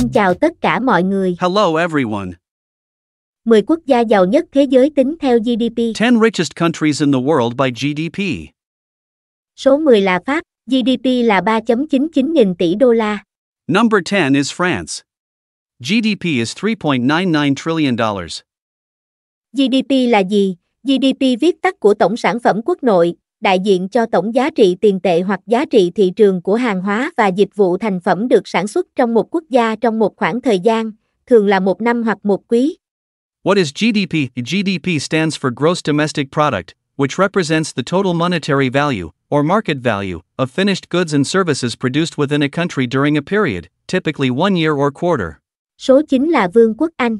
Xin chào tất cả mọi người. Hello everyone. 10 quốc gia giàu nhất thế giới tính theo GDP. 10 richest countries in the world by GDP. Số 10 là Pháp, GDP là 3.99 nghìn tỷ đô la. Number 10 is France. GDP is 3.99 trillion dollars. GDP là gì? GDP viết tắt của tổng sản phẩm quốc nội, đại diện cho tổng giá trị tiền tệ hoặc giá trị thị trường của hàng hóa và dịch vụ thành phẩm được sản xuất trong một quốc gia trong một khoảng thời gian, thường là một năm hoặc một quý. What is GDP? GDP stands for Gross Domestic Product, which represents the total monetary value, or market value, of finished goods and services produced within a country during a period, typically one year or quarter. Số 9 là Vương quốc Anh.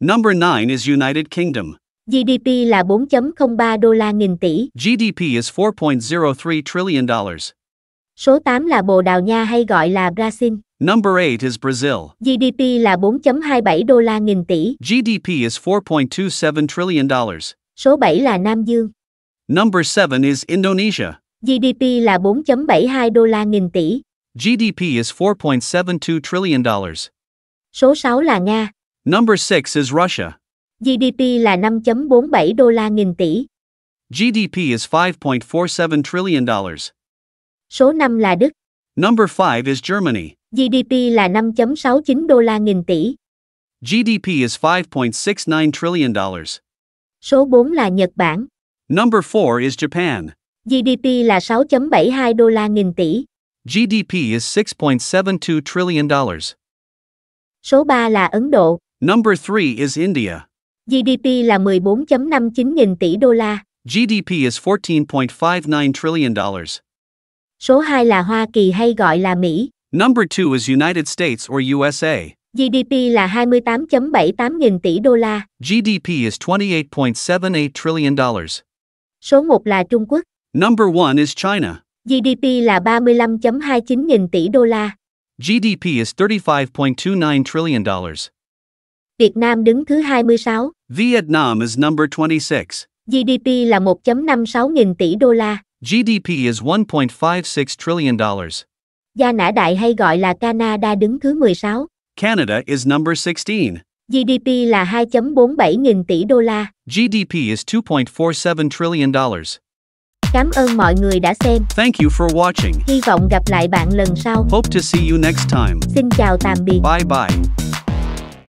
Number 9 is United Kingdom. GDP là 4.03 đô la nghìn tỷ. GDP is 4.03 trillion dollars. Số 8 là Bồ Đào Nha hay gọi là Brazil. Number 8 is Brazil. GDP là 4.27 đô la nghìn tỷ. GDP is 4.27 trillion dollars. Số 7 là Nam Dương. Number 7 is Indonesia. GDP là 4.72 đô la nghìn tỷ. GDP is 4.72 trillion dollars. Số 6 là Nga. Number 6 is Russia. GDP là 5.47 đô la nghìn tỷ. GDP is 5.47 trillion dollars. Số 5 là Đức. Number 5 is Germany. GDP là 5.69 đô la nghìn tỷ. GDP is 5.69 trillion dollars. Số 4 là Nhật Bản. Number 4 is Japan. GDP là 6.72 đô la nghìn tỷ. GDP is 6.72 trillion dollars. Số 3 là Ấn Độ. Number 3 is India. GDP là 14.59 nghìn tỷ đô la. GDP is 14.59 trillion dollars. Số 2 là Hoa Kỳ hay gọi là Mỹ. Number 2 is United States or USA. GDP là 28.78 nghìn tỷ đô la. GDP is 28.78 trillion dollars. Số 1 là Trung Quốc. Number 1 is China. GDP là 35.29 nghìn tỷ đô la. GDP is 35.29 trillion dollars. Việt Nam đứng thứ 26. Vietnam is number 26. GDP là 1.56 nghìn tỷ đô la. GDP is 1.56 trillion dollars. Gia Nã Đại hay gọi là Canada đứng thứ 16. Canada is number 16. GDP là 2.47 nghìn tỷ đô la. GDP is 2.47 trillion dollars. Cảm ơn mọi người đã xem. Thank you for watching. Hy vọng gặp lại bạn lần sau. Hope to see you next time. Xin chào tạm biệt. Bye bye.